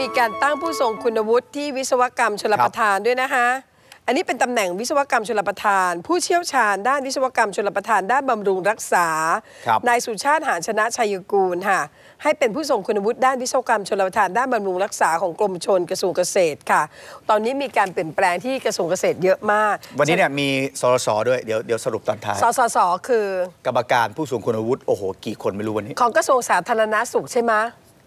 มีการตั้งผู้ทรงคุณวุฒิที่วิศวกรรมชลประทานด้วยนะคะ อันนี้เป็นตำแหน่งวิศวกรรมชลประทาน ผู้เชี่ยวชาญด้านวิศวกรรม ชลประทาน ด้านบำรุงรักษานายสุชาติหานชนะชัยกูลค่ะให้เป็นผู้ทรงคุณวุฒิด้านวิศวกรรมชลประทานด้านบำรุงรักษาของกรมชนกระทรวงเกษตรค่ะ ตอนนี้มีการเปลี่ยนแปลงที่กระทรวงเกษตรเยอะมาก วันนี้เนี่ยมีสสด้วยเดี๋ยวเดี๋ยวสรุปตอนท้ายสสสคือกรรมการผู้ทรงคุณวุฒิโอ้โห กี่คนไม่รู้วันนี้ ของกระทรวงสาธารณสุขใช่ไหม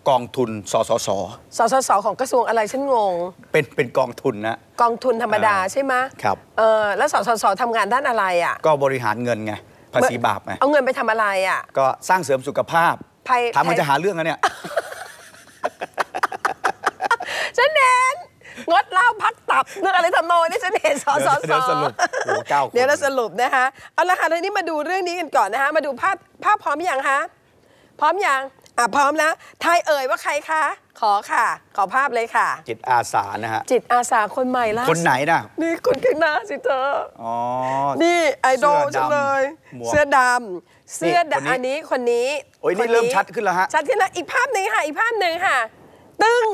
กองทุน สสส สสส ของกระทรวงอะไรฉันงง เป็นเป็นกองทุนนะ กองทุนธรรมดาใช่ไหม ครับ เออแล้วสสสทำงานด้านอะไรอ่ะ ก็บริหารเงินไงภาษีบาปไง เอาเงินไปทำอะไรอ่ะ ก็สร้างเสริมสุขภาพทำมันจะหาเรื่องอะเนี่ยฉันเน้นงดเหล้าพักตับเรื่องอะไรทำนอนี่ฉันเห็นสสสเดี๋ยวเราสรุปนะคะเอาละค่ะทีนี้มาดูเรื่องนี้กันก่อนนะคะมาดูภาพภาพพร้อมอย่างคะพร้อมอย่างอ่ะ พร้อมแล้วทายเอ่ยว่าใครคะ ขอค่ะ ขอภาพเลยค่ะ จิตอาสานะฮะจิตอาสาคนใหม่ล่าคนสุดไหนน่ะนี่คนข้างหน้าสิเธออ๋อนี่ไอดอลฉังนเลย เสื้อดำเสื้อนนี้ดำอันนี้คนนี้โอ้ยนี่เริ่มชัดขึ้นแล้วฮะ ชัดขึ้นแล้วอีกภาพหนึ่งค่ะ อีกภาพหนึ่งค่ะ ตึ้ง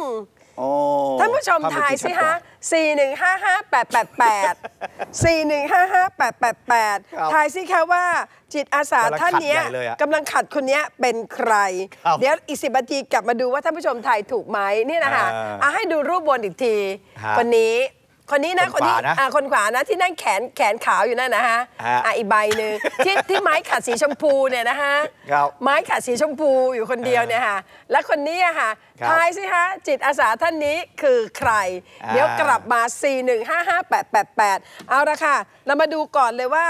ท่านผู้ชมทายสิ ฮะ 4 1 5 5 8 8 8 4 1 5 5 8 8 8ทายสิคะว่า จิตอาสาท่านนี้กำลังขัดคนนี้เป็นใคร เดี๋ยวอีกสิบนาทีกลับมาดูว่าท่านผู้ชมทายถูกไหมนี่นะคะให้ดูรูปวนอีกทีคนนี้คนนี้นะคนที่อ่าคนขวานะ ที่นั่งแขนแขนขาวอยู่นั่นนะฮะอ่าอีกใบหนึ่งที่ที่ไม้ขัดสีชมพูเนี่ยนะฮะไม้ขัดสีชมพูอยู่คนเดียวเนี่ยฮะและคนนี้ค่ะทายสิฮะ จิตอาสาท่านนี้คือใคร เดี๋ยวกลับมา 4 1 5 5 8 8 8เอาละค่ะ เรามาดูก่อนเลยว่า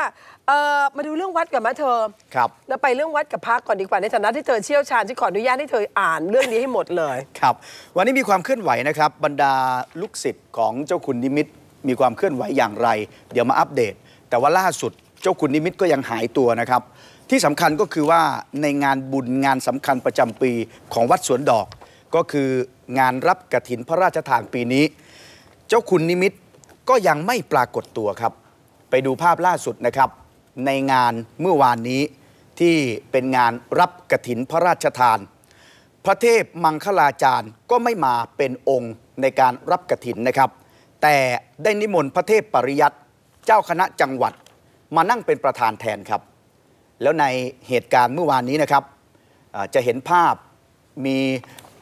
เออมาดูเรื่องวัดกับนาเธอครับแล้วไปเรื่องวัดกับพระก่อนดีกว่าในฐานะที่เธอเชี่ยวชาญที่ขออนุญาตให้เธออ่านเรื่องนี้ให้หมดเลย ครับ วันนี้มีความเคลื่อนไหวนะครับ บรรดาลูกศิษย์ของเจ้าคุณนิมิตมีความเคลื่อนไหวอย่างไร เดี๋ยวมาอัปเดต แต่ว่าล่าสุด เจ้าคุณนิมิตก็ยังหายตัวนะครับ ที่สำคัญก็คือว่าในงานบุญงานสำคัญประจำปีของวัดสวนดอก ก็คืองานรับกระถินพระราชทานปีนี้ เจ้าคุณนิมิตก็ยังไม่ปรากฏตัวครับ ไปดูภาพล่าสุดนะครับในงานเมื่อวานนี้ที่เป็นงานรับกระถินพระราชทาน พระเทพมังคลาจารย์ ก็ไม่มาเป็นองค์ในการรับกระถินนะครับ แต่ได้นิมนต์พระเทพปริยัติเจ้าคณะจังหวัดมานั่งเป็นประธานแทนครับ แล้วในเหตุการณ์เมื่อวานนี้นะครับจะเห็นภาพมี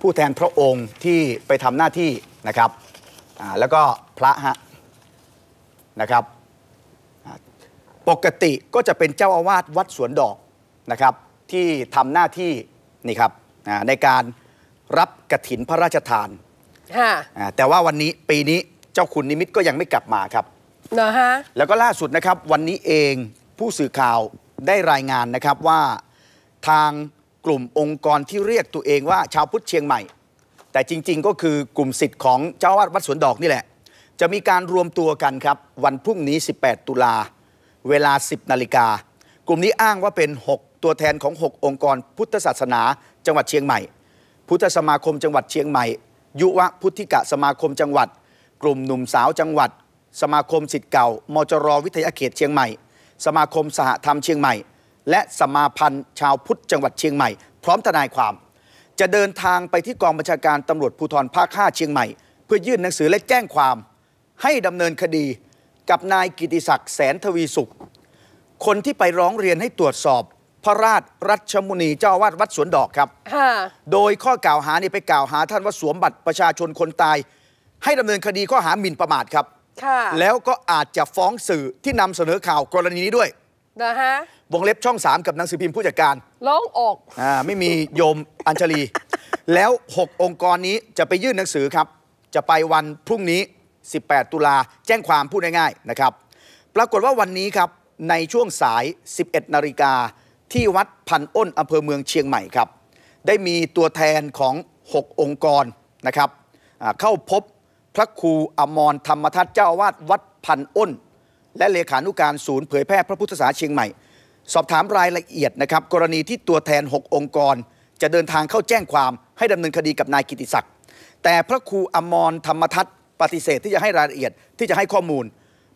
ผู้แทนพระองค์ที่ไปทำหน้าที่นะครับแล้วก็พระฮะนะครับปกติก็จะเป็นเจ้าอาวาสวัดสวนดอกนะครับที่ทำหน้าที่นี่ครับในการรับกระถินพระราชทาน แต่ว่าวันนี้ปีนี้เจ้าคุณนิมิตก็ยังไม่กลับมาครับนะฮะ แล้วก็ล่าสุดนะครับวันนี้เองผู้สื่อข่าวได้รายงานนะครับว่าทางกลุ่มองค์กรที่เรียกตัวเองว่า ชาวพุทธเชียงใหม่ แต่จริง ๆ ก็คือกลุ่มสิทธิ์ของเจ้าวาดวัดสวนดอกนี่แหละ จะมีการรวมตัวกันครับวันพรุ่งนี้ 18 ตุลาเวลา 10นาฬิกา กลุ่มนี้อ้างว่าเป็น 6 ตัวแทนของ 6 องค์กร พุทธศาสนาจังหวัดเชียงใหม่ พุทธสมาคมจังหวัดเชียงใหม่ ยุวะพุทธิกะสมาคมจังหวัด กลุ่มหนุ่มสาวจังหวัด สมาคมสิทธิ์เก่า มจรวิทยาเขตเชียงใหม่ สมาคมสหธรรมเชียงใหม่ และสมาพันธ์ชาวพุทธจังหวัดเชียงใหม่ พร้อมทนายความ จะเดินทางไปที่กองบัญชาการตำรวจภูธรภาค 5 เชียงใหม่เพื่อยื่นหนังสือและแจ้งความ ให้ดำเนินคดีกับนายกิติศักดิ์แสนทวีสุข คนที่ไปร้องเรียนให้ตรวจสอบ พระราชรัชมุนี เจ้าวาดวัดสวนดอกครับ โดยข้อกล่าวหานี่ไปกล่าวหาท่านว่า สวมบัตรประชาชนคนตาย ให้ดำเนินคดีข้อหาหมิ่นประมาทครับ แล้วก็อาจจะฟ้องสื่อที่นำเสนอข่าวกรณีนี้ด้วยนะฮะ วงเล็บช่องสามกับหนังสือพิมพ์ผู้จัดการร้องออก อ่า ไม่มีโยมอัญชลี แล้ว 6 องค์กรนี้จะไปยื่นหนังสือครับ จะไปวันพรุ่งนี้18 ตุลาแจ้งความพูดง่ายๆนะครับปรากฏว่าวันนี้ครับในช่วงสาย 11นาฬิกาที่วัดพันอ้นอำเภอเมืองเชียงใหม่ครับ ได้มีตัวแทนของ 6 องค์กรนะครับเข้าพบพระครูอมรธรรมทัตเจ้าอาวาสวัดพันอ้น และเลขานุการศูนย์เผยแพร่พระพุทธศาสนาเชียงใหม่ สอบถามรายละเอียดนะครับกรณีที่ตัวแทน 6 องค์กรจะเดินทางเข้าแจ้งความให้ดำเนินคดีกับนายกิติศักดิ์แต่พระครูอมรธรรมทัตปฏิเสธที่จะให้รายละเอียดที่จะให้ข้อมูล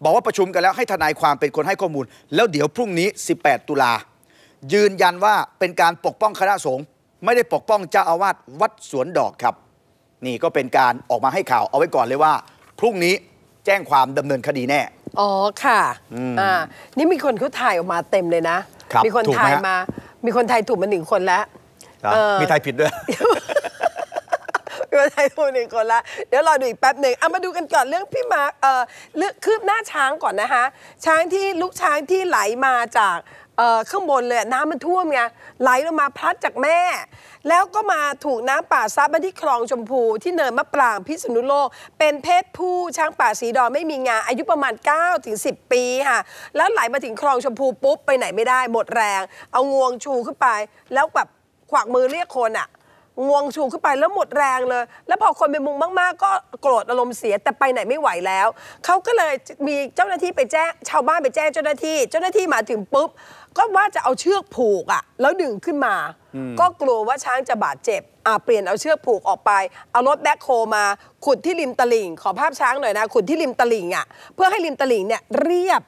บอกว่าประชุมกันแล้วให้ทนายความเป็นคนให้ข้อมูล แล้วเดี๋ยวพรุ่งนี้ 18 ตุลายืนยันว่าเป็นการปกป้องคณะสงฆ์ไม่ได้ปกป้องเจ้าอาวาสวัดสวนดอกครับ นี่ก็เป็นการออกมาให้ข่าวเอาไว้ก่อนเลยว่าพรุ่งนี้แจ้งความดำเนินคดีแน่อ๋อค่ะอ่านี่มีคนเขาถ่ายออกมาเต็มเลยนะครับมีคนถ่ายมา มีคนถ่ายถูกมาหนึ่งคนแล้วมีทายผิดด้วยพี่วัาไทยทูหนึ่งคนละเดี๋ยวรอดูอีกแป๊บหนึ่งเอามาดูกันก่อนเรื่องพี่มาร์คเอ่อคืบหน้าช้างก่อนนะคะช้างที่ลูกช้างที่ไหลมาจากเอ่อข้างบนเลยน้ำมันท่วมไงไหลลงมาพลัดจากแม่ แล้วก็มาถูกน้ำป่าซัดมาที่คลองชมพูที่เนินมะปรางพิษณุโลก เป็นเพศผู้ ช้างป่าสีดอไม่มีงาอายุประมาณ 9-10 ปีค่ะแล้วไหลมาถึงคลองชมพูปุ๊บไปไหนไม่ได้ หมดแรง เอางวงชูขึ้นไป แล้วแบบขวากมือเรียกคนอะ่ะงวงชูขึ้นไปแล้วหมดแรงเลย แล้วพอคนเป็นมุงมากๆ ก็ โกรธอารมณ์เสียแต่ไปไหนไม่ไหวแล้วเขาก็เลยมีเจ้าหน้าที่ไปแจ้งชาวบ้านไปแจ้งเจ้าหน้าที่ เจ้าหน้าที่มาถึงปุ๊บก็ว่าจะเอาเชือกผูกอะ่ะ แล้วดึงขึ้นมา ก็กลัวว่าช้างจะบาดเจ็บอ่าเปลี่ยนเอาเชือกผูกออกไปเอารถแบ็คโฮมา ขุดที่ริมตลิ่งขอภาพช้างหน่อยนะ ขุดที่ริมตลิ่งอะ่ะเพื่อให้ริมตลิ่งเนี่ยเรียบ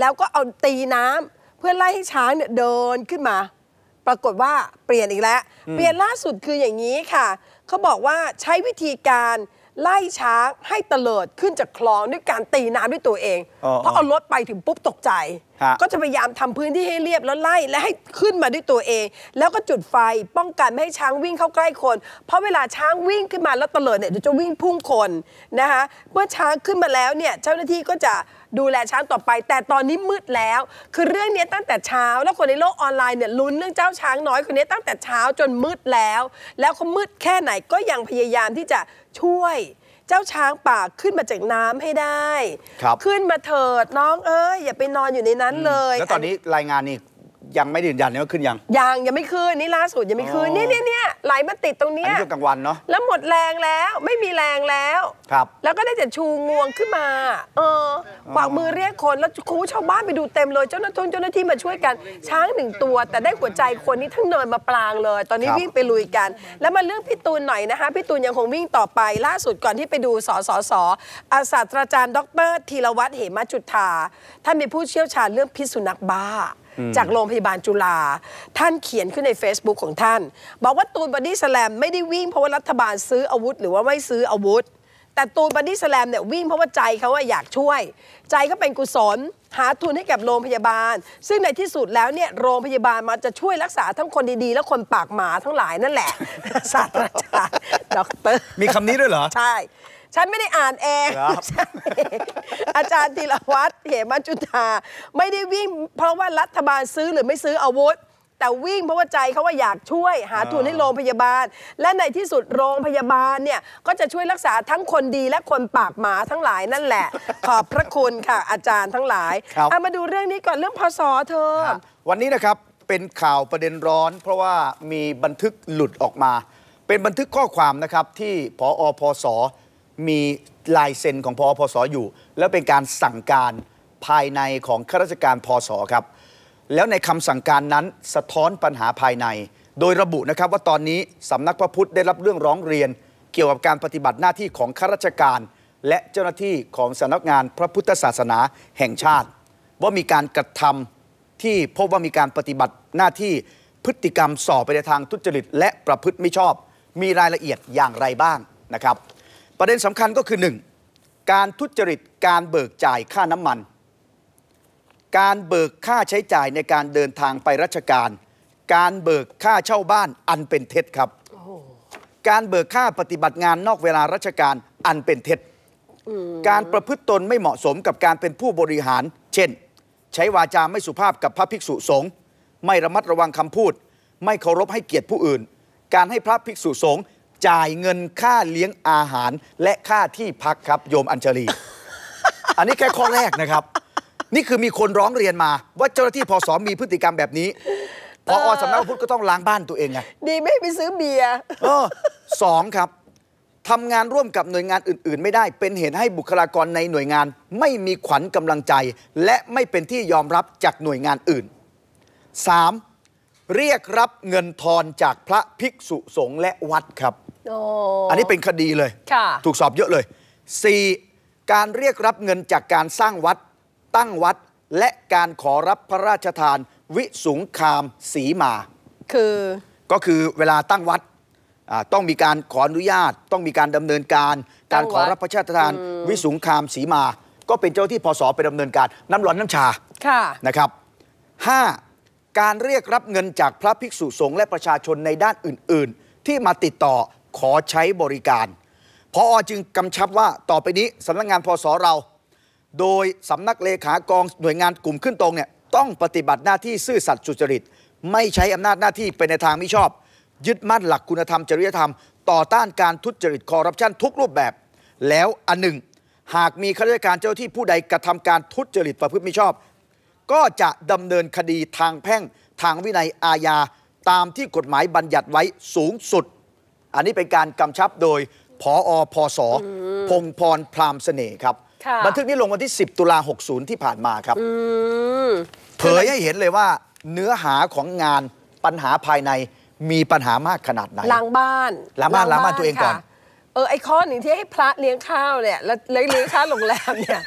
แล้วก็เอาตีน้ำ เพื่อไล่ให้ช้างเนี่ยเดินขึ้นมาปรากฏว่าเปลี่ยนอีกแล้ว เปลี่ยนล่าสุดคืออย่างนี้ค่ะ เขาบอกว่าใช้วิธีการไล่ช้าง ให้เตลิดขึ้นจากคลอง ด้วยการตีน้ำด้วยตัวเอง เพราะเอารถไปถึงปุ๊บตกใจก็จะพยายามทำพื้นที่ให้เรียบแล้วไล่และให้ขึ้นมาด้วยตัวเอง แล้วก็จุดไฟป้องกันไม่ให้ช้างวิ่งเข้าใกล้คน เพราะเวลาช้างวิ่งขึ้นมาแล้วเตลิดเนี่ยจะวิ่งพุ่งคนนะคะเมื่อช้างขึ้นมาแล้วเนี่ยเจ้าหน้าที่ก็จะดูแลช้างต่อไป แต่ตอนนี้มืดแล้ว คือเรื่องนี้ตั้งแต่เช้าแล้วคนในโลกออนไลน์เนี่ยลุ้นเรื่องเจ้าช้างน้อยคนนี้ตั้งแต่เช้าจนมืดแล้ว แล้วเขามืดแค่ไหนก็ยังพยายามที่จะช่วยเจ้าช้างป่าขึ้นมาจากน้ำให้ได้ ขึ้นมาเถิดน้องเอ้ยอย่าไปนอนอยู่ในนั้นเลย แล้วตอนนี้รายงานนี่ยังไม่ยืนยันเลยว่าขึ้นยัง ยังยังไม่ขึ้นนี่ล่าสุดยังไม่ขึ้นนี่เนี่ยนี่ไหลมาติดตรงนเนี้ยนนี้กลางวันเนาะ แล้วหมดแรงแล้วไม่มีแรงแล้ว ครับ แล้วก็ได้แต่ชูงวงขึ้นมาเออกวางมือเรียกคน แล้วครูชาวบ้านไปดูเต็มเลย เจ้าหน้าที่เจ้าหน้าที่มาช่วยกันช้างหนึ่งตัว แต่ได้หัวใจคนนี่ทั้งเนินมาปรางเลย ตอนนี้วิ่งไปลุยกัน แล้วมาเรื่องพี่ตูนหน่อยนะคะพี่ตูนยังคงวิ่งต่อไป ล่าสุดก่อนที่ไปดูสสสอาศาสตราจารย์ดรธีรวัตรเหมจุฑาท่านเป็นผู้เชี่ยวชาญเรื่องพิษสุนัขบ้าจากโรงพยาบาลจุฬาท่านเขียนขึ้นใน Facebook ของท่าน บอกว่าตูนบอดี้แสลมไม่ได้วิ่งเพราะว่ารัฐบาลซื้ออาวุธหรือว่าไม่ซื้ออาวุธ แต่ตูนบอดี้แสลมเนี่ยวิ่งเพราะว่าใจเขาอยากช่วย ใจก็เป็นกุศล หาทุนให้กับโรงพยาบาล ซึ่งในที่สุดแล้วเนี่ยโรงพยาบาลมาจะช่วยรักษาทั้งคนดี ๆ และคนปากหมาทั้งหลายนั่นแหละศาสตราจารย์ด็อกเตอร์มีคำนี้ด้วยเหรอใช่ฉันไม่ได้อ่านเอง อาจารย์ธีรวัตรเหมจุธา ไม่ได้วิ่งเพราะว่ารัฐบาลซื้อหรือไม่ซื้ออาวุธแต่วิ่งเพราะว่าใจเขาว่าอยากช่วยหาทุนให้โรงพยาบาล และในที่สุดโรงพยาบาลเนี่ยก็จะช่วยรักษาทั้งคนดีและคนปากหมาทั้งหลายนั่นแหละ ขอบพระคุณค่ะ อาจารย์ทั้งหลายเอามาดูเรื่องนี้ก่อนเรื่องพศเธอวันนี้นะครับเป็นข่าวประเด็นร้อน เพราะว่ามีบันทึกหลุดออกมา เป็นบันทึกข้อความนะครับที่พอพศมีลายเซ็นของพอพสออยู่ แล้วเป็นการสั่งการภายในของข้าราชการพอครับ แล้วในคำสั่งการนั้นสะท้อนปัญหาภายใน โดยระบุนะครับว่าตอนนี้สำนักพระพุทธได้รับเรื่องร้องเรียนเกี่ยวกับการปฏิบัติหน้าที่ของข้าราชการ และเจ้าหน้าที่ของสำนักงานพระพุทธศาสนาแห่งชาติ ว่ามีการกระทำที่พบว่ามีการปฏิบัติหน้าที่พฤติกรรมส่อไปในทางทุจริตและประพฤติไม่ชอบมีรายละเอียดอย่างไรบ้างนะครับประเด็นสำคัญก็คือ 1. การทุจริตการเบิกจ่ายค่าน้ำมัน การเบิกค่าใช้จ่ายในการเดินทางไปราชการ การเบิกค่าเช่าบ้านอันเป็นเท็จครับการเบิกค่าปฏิบัติงานนอกเวลาราชการอันเป็นเท็จการประพฤติตนไม่เหมาะสมกับการเป็นผู้บริหาร เช่น ใช้วาจาไม่สุภาพกับพระภิกษุสงฆ์ไม่ระมัดระวังคำพูด ไม่เคารพให้เกียรติผู้อื่น การให้พระภิกษุสงฆ์จ่ายเงินค่าเลี้ยงอาหารและค่าที่พักครับโยมอัญชลี อันนี้แค่ข้อแรกนะครับ นี่คือมีคนร้องเรียนมาว่าเจ้าหน้าที่พอมีพฤติกรรมแบบนี้พออสำนักพุทธก็ต้องล้างบ้านตัวเองไงดีไม่ไปซื้อเบียร์สองครับ ทำงานร่วมกับหน่วยงานอื่น ๆ ไม่ได้เป็นเหตุให้บุคลากรในหน่วยงานไม่มีขวัญกำลังใจ และไม่เป็นที่ยอมรับจากหน่วยงานอื่น 3. เรียกรับเงินทอนจากพระภิกษุสงฆ์และวัดครับอันนี้เป็นคดีเลยถูกสอบเยอะเลย 4. การเรียกรับเงินจากการสร้างวัด ตั้งวัด และการขอรับพระราชทานวิสุงคาม สีมา คือ ก็คือเวลาตั้งวัดต้องมีการขออนุญาต ต้องมีการดำเนินการ การขอรับพระราชทานวิสุงคามสีมา ก็เป็นเจ้าที่พศไปดำเนินการ น้ำร้อนน้ำชา ค่ะ นะครับ 5. การเรียกรับเงินจากพระภิกษุสงฆ์และประชาชนในด้านอื่น ๆ ที่มาติดต่อขอใช้บริการ พออจึงกำชับว่าต่อไปนี้ สำนักงงานพศเรา โดยสำนักเลขากองหน่วยงานกลุ่มขึ้นตรงเนี่ยต้องปฏิบัติหน้าที่ซื่อสัตย์สุจริต ไม่ใช้อำนาจหน้าที่ไปในทางไม่ชอบ ยึดมั่นหลักคุณธรรมจริยธรรมต่อต้านการทุจริตคอร์รัปชันทุกรูปแบบ แล้วอันหนึ่ง หากมีข้าราชการเจ้าที่ผู้ใดกระทำการทุจริตประพฤติมิชอบ ก็จะดำเนินคดีทางแพ่งทางวินัยอาญาตามที่กฎหมายบัญญัติไว้สูงสุดอันนี้เป็นการกำชับโดยพออพศพงพรพรามเสน่ห์ครับบันทึกนี้ลงวันที่ 10 ตุลา60 ที่ผ่านมาครับเผยให้เห็นเลยว่าเนื้อหาของงานปัญหาภายในมีปัญหามากขนาดไหนล้างบ้านล้างบ้านล้างบ้านตัวเองก่อน เออ ไอคอนหนึ่งที่ให้พระเลี้ยงข้าวเนี่ยแล้วเลี้ยงข้าวโรงแรมเนี่ย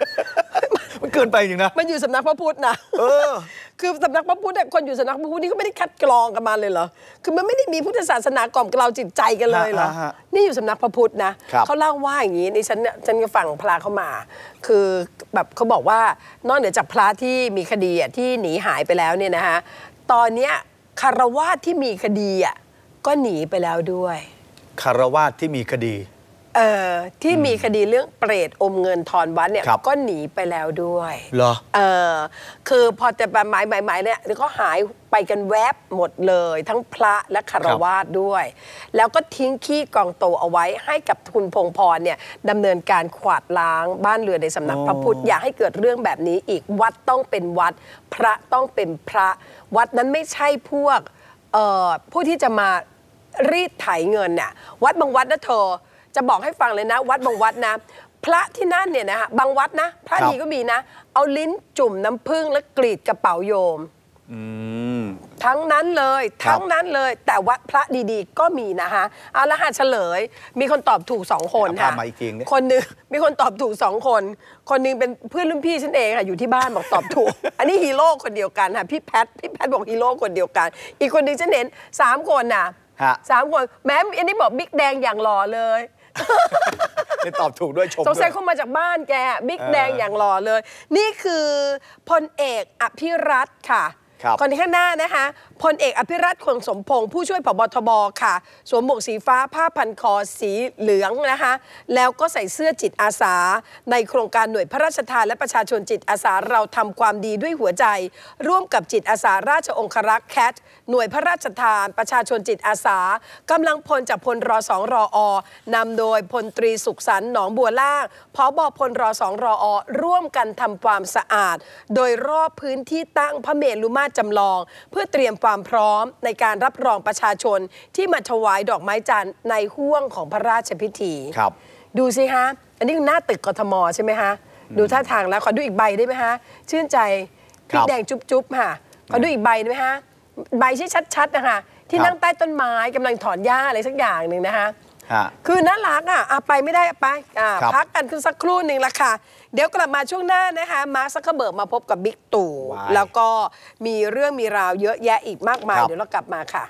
มันเกินไปจริงนะ มันอยู่สำนักพระพุทธนะเออคือสำนักพระพุทธเนี่ยคนอยู่สำนักพระพุทธนี่ก็ไม่ได้คัดกรองกันมาเลยเหรอ คือมันไม่ได้มีพุทธศาสนากล่อมเราจิตใจกันเลยเหรอ นี่อยู่สำนักพระพุทธนะเขาเล่าว่าอย่างนี้ในฉันเนี่ยฉันก็ฟังพระเขามา คือแบบเขาบอกว่านอกเหนือจากพระที่มีคดีที่หนีหายไปแล้วเนี่ยนะคะตอนเนี้ยคารวะที่มีคดีอ่ะก็หนีไปแล้วด้วย คารวะที่มีคดีเอ่อที่มีคดีเรื่องเปรตอมเงินทอนวัดเนี่ยก็หนีไปแล้วด้วยเหรอเออคือพอจะไปหมายหมายหมายเนี่ยก็หายไปกันแวบหมดเลยทั้งพระและคารวาสด้วย แล้วก็ทิ้งขี้กองโตเอาไว้ให้กับคุณพงพรเนี่ยดำเนินการขวาดล้างบ้านเรือนในสำนักพระพุทธอยากให้เกิดเรื่องแบบนี้อีกวัดต้องเป็นวัด พระต้องเป็นพระวัดนั้นไม่ใช่พวกเอ่อผู้ที่จะมารีดไถเงินเนี่ยวัดบางวัดนะเธอจะบอกให้ฟังเลยนะ วัดบางวัดนะ พระที่นั่นเนี่ยนะฮะบางวัดนะ พระดีก็มีนะ เอาลิ้นจุ่มน้ำผึ้งแล้วกรีดกระเป๋าโยมทั้งนั้นเลยทั้งนั้นเลยแต่วัดพระดีๆ ก็มีนะคะเอาละห่ะเฉลย มีคนตอบถูกสองคนค่ะนคนหนึงมีคนตอบถูกสองคน คนหนึงเป็นเพื่อนรุ่นพี่ฉันเองค่ะอยู่ที่บ้านบอกตอบถูก อันนี้ฮีโร่คนเดียวกันค่ะพี่แพทพี่แพทบอกฮีโร่คนเดียวกัน อีกคนหนึงฉันเห็นสามคนน่ะสามคนแม้อันนี้บอกบิ๊กแดงอย่างหล่อเลยนี่ตอบถูกด้วยชมสงสัยคงมาจากบ้านแกบิ๊กแดงอย่างหล่อเลย นี่คือพลเอกอภิรัตค่ะคนที่ข้างหน้านะคะพลเอกอภิรัตคงสมพงศ์ผู้ช่วยผบทบค่ะ สวมหมวกสีฟ้าผ้าพันคอสีเหลืองนะคะแล้วก็ใส่เสื้อจิตอาสา ในโครงการหน่วยพระราชทานและประชาชนจิตอาสาเราทำความดีด้วยหัวใจ ร่วมกับจิตอาสาราชองครักษ์แคทหน่วยพระราชทานประชาชนจิตอาสากำลังพลจากพลรอสองรออนำโดยพลตรีสุขสรรหนองบัวล่างพบอพลรอสองรออร่วมกันทำความสะอาด โดยรอบพื้นที่ตั้งพระเมรุมาตรจำลอง เพื่อเตรียมความพร้อมในการรับรองประชาชนที่มาถวายดอกไม้จันทร์ในห่วงของพระราชพิธีครับ ดูสิฮะอันนี้หน้าตึกกทมใช่ไหมฮะดูท่าทางแล้วขอดูอีกใบได้ไหมฮะชื่นใจพริกแดงจุ๊บๆค่ะขอดูอีกใบได้ไหมฮะใบชี้ชัดๆนะคะ ที่นั่งใต้ต้นไม้กำลังถอนหญ้า อะไรสักอย่างหนึ่งนะคะคือน่ารักอ่ะไปไม่ได้ไปพักกันคือสักครู่หนึ่งละค่ะ เดี๋ยวกลับมาช่วงหน้านะคะมาร์คักเบิร์มาพบกับบิ๊กตู่แล้วก็มีเรื่องมีราวเยอะแยะอีกมากมาย เดี๋ยวเรากลับมาค่ะ